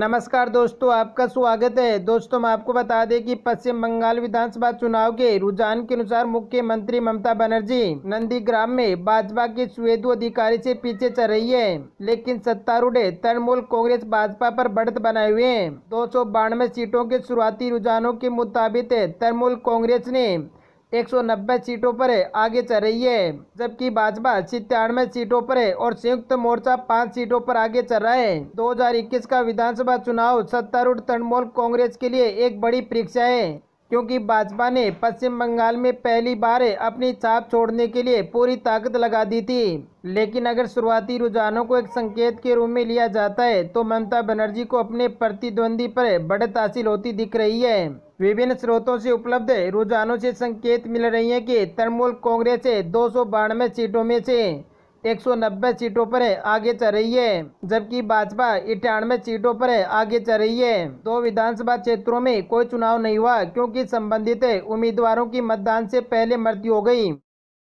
नमस्कार दोस्तों आपका स्वागत है दोस्तों मैं आपको बता दें कि पश्चिम बंगाल विधानसभा चुनाव के रुझान के अनुसार मुख्यमंत्री ममता बनर्जी नंदीग्राम में भाजपा के स्वेदु अधिकारी से पीछे चल रही है लेकिन सत्तारूढ़ तृणमूल कांग्रेस भाजपा पर बढ़त बनाए हुए हैं दो सौ सीटों के शुरुआती रुझानों के मुताबिक तृणमूल कांग्रेस ने 190 सीटों पर आगे चल रही है जबकि भाजपा सितानवे सीटों पर है और संयुक्त मोर्चा पाँच सीटों पर आगे चल रहा है 2021 का विधानसभा चुनाव सत्तारूढ़ तृणमूल कांग्रेस के लिए एक बड़ी परीक्षा है क्योंकि भाजपा ने पश्चिम बंगाल में पहली बार अपनी छाप छोड़ने के लिए पूरी ताकत लगा दी थी लेकिन अगर शुरुआती रुझानों को एक संकेत के रूप में लिया जाता है तो ममता बनर्जी को अपने प्रतिद्वंदी पर बढ़त हासिल होती दिख रही है विभिन्न स्रोतों से उपलब्ध रुझानों से संकेत मिल रही है कि तृणमूल कांग्रेस दो सौ सीटों में से नब्बे सीटों पर आगे चल रही है जबकि भाजपा इटानवे सीटों पर आगे चल रही है दो विधानसभा क्षेत्रों में कोई चुनाव नहीं हुआ क्योंकि संबंधित उम्मीदवारों की मतदान से पहले मृत्यु हो गई